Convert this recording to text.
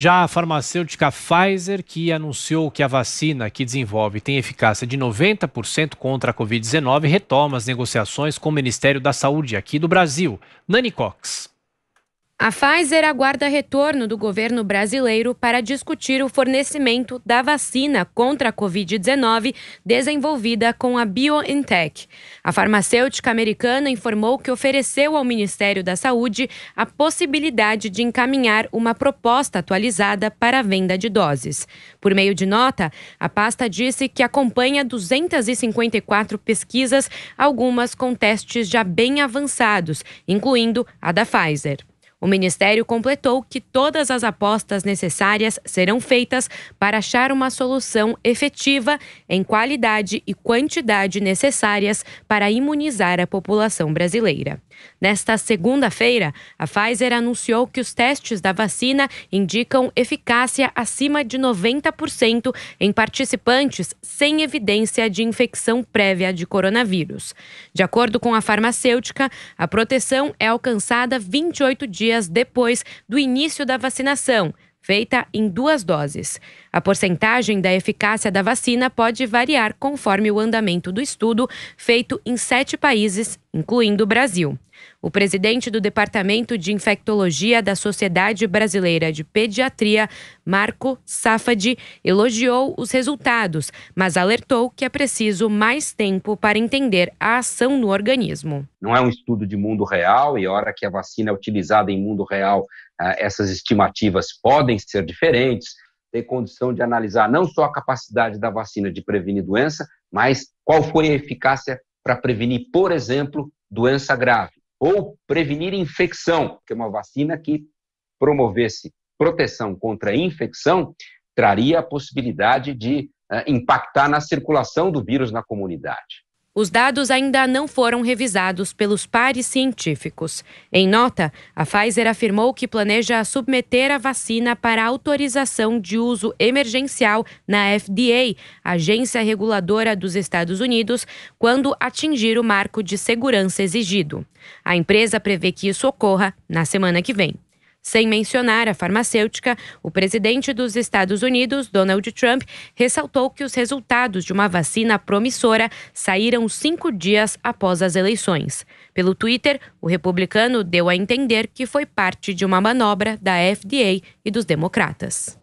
Já a farmacêutica Pfizer, que anunciou que a vacina que desenvolve tem eficácia de 90% contra a Covid-19, retoma as negociações com o Ministério da Saúde aqui do Brasil. Nani Cox. A Pfizer aguarda retorno do governo brasileiro para discutir o fornecimento da vacina contra a Covid-19 desenvolvida com a BioNTech. A farmacêutica americana informou que ofereceu ao Ministério da Saúde a possibilidade de encaminhar uma proposta atualizada para a venda de doses. Por meio de nota, a pasta disse que acompanha 254 pesquisas, algumas com testes já bem avançados, incluindo a da Pfizer. O ministério completou que todas as apostas necessárias serão feitas para achar uma solução efetiva em qualidade e quantidade necessárias para imunizar a população brasileira. Nesta segunda-feira, a Pfizer anunciou que os testes da vacina indicam eficácia acima de 90% em participantes sem evidência de infecção prévia de coronavírus. De acordo com a farmacêutica, a proteção é alcançada 28 dias dias depois do início da vacinação feita em duas doses. A porcentagem da eficácia da vacina pode variar conforme o andamento do estudo, feito em sete países, incluindo o Brasil. O presidente do Departamento de Infectologia da Sociedade Brasileira de Pediatria, Marco Safadi, elogiou os resultados, mas alertou que é preciso mais tempo para entender a ação no organismo. Não é um estudo de mundo real, e a hora que a vacina é utilizada em mundo real, ah, essas estimativas podem ser diferentes, ter condição de analisar não só a capacidade da vacina de prevenir doença, mas qual foi a eficácia para prevenir, por exemplo, doença grave ou prevenir infecção, que é uma vacina que promovesse proteção contra infecção, traria a possibilidade de ah, impactar na circulação do vírus na comunidade os dados ainda não foram revisados pelos pares científicos. Em nota, a Pfizer afirmou que planeja submeter a vacina para autorização de uso emergencial na FDA, agência reguladora dos Estados Unidos, quando atingir o marco de segurança exigido. A empresa prevê que isso ocorra na semana que vem. Sem mencionar a farmacêutica, o presidente dos Estados Unidos, Donald Trump, ressaltou que os resultados de uma vacina promissora saíram cinco dias após as eleições. Pelo Twitter, o republicano deu a entender que foi parte de uma manobra da FDA e dos democratas.